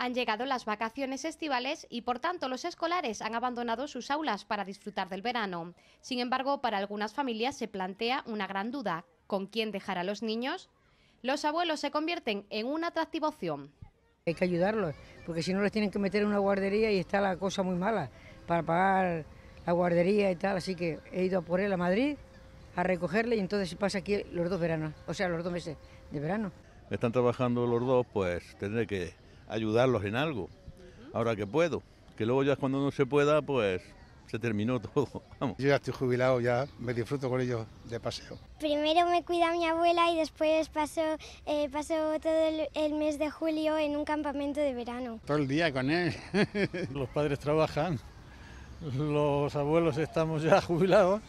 Han llegado las vacaciones estivales y por tanto los escolares han abandonado sus aulas para disfrutar del verano. Sin embargo, para algunas familias se plantea una gran duda. ¿Con quién dejar a los niños? Los abuelos se convierten en una atractiva opción. Hay que ayudarlos, porque si no los tienen que meter en una guardería y está la cosa muy mala para pagar la guardería y tal. Así que he ido a por él a Madrid a recogerle y entonces pasa aquí los dos veranos, o sea, los dos meses de verano. Están trabajando los dos, pues tendré que ayudarlos en algo. Ahora que puedo, que luego ya cuando no se pueda, pues se terminó todo. Yo ya estoy jubilado, ya me disfruto con ellos de paseo. Primero me cuida mi abuela y después paso, eh, todo el, mes de julio en un campamento de verano. Todo el día con él. los padres trabajan, los abuelos estamos ya jubilados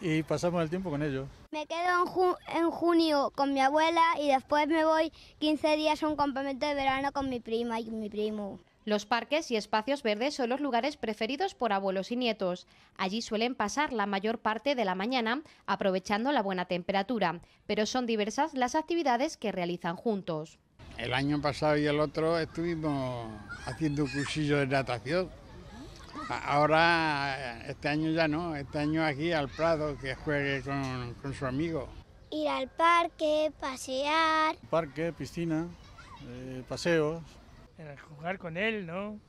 y pasamos el tiempo con ellos. Me quedo en, junio con mi abuela y después me voy 15 días a un campamento de verano con mi prima y mi primo. Los parques y espacios verdes son los lugares preferidos por abuelos y nietos. Allí suelen pasar la mayor parte de la mañana aprovechando la buena temperatura, pero son diversas las actividades que realizan juntos. El año pasado y el otro estuvimos haciendo un cursillo de natación Ahora, eh, este año ya no, este año aquí al Prado, que juegue con, con su amigo. Ir al parque, pasear. Parque, piscina, eh, paseos. Jugar con él, ¿no?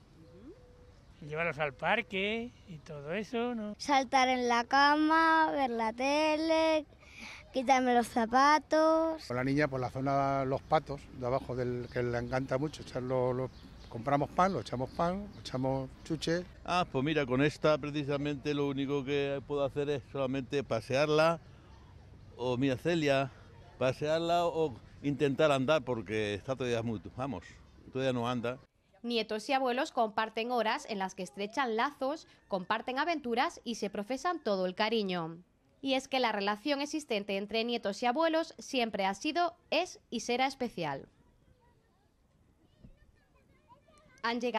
llevarlos al parque y todo eso, ¿no? Saltar en la cama, ver la tele, quitarme los zapatos. Con la niña por la zona Los Patos, de abajo, del que le encanta mucho echar los compramos pan, lo echamos pan, lo echamos chuche. Ah, pues mira, con esta precisamente lo único que puedo hacer es solamente pasearla, o mira Celia, pasearla o intentar andar porque está todavía muy, vamos, todavía no anda. Nietos y abuelos comparten horas en las que estrechan lazos, comparten aventuras y se profesan todo el cariño. Y es que la relación existente entre nietos y abuelos siempre ha sido, es y será especial. 안개가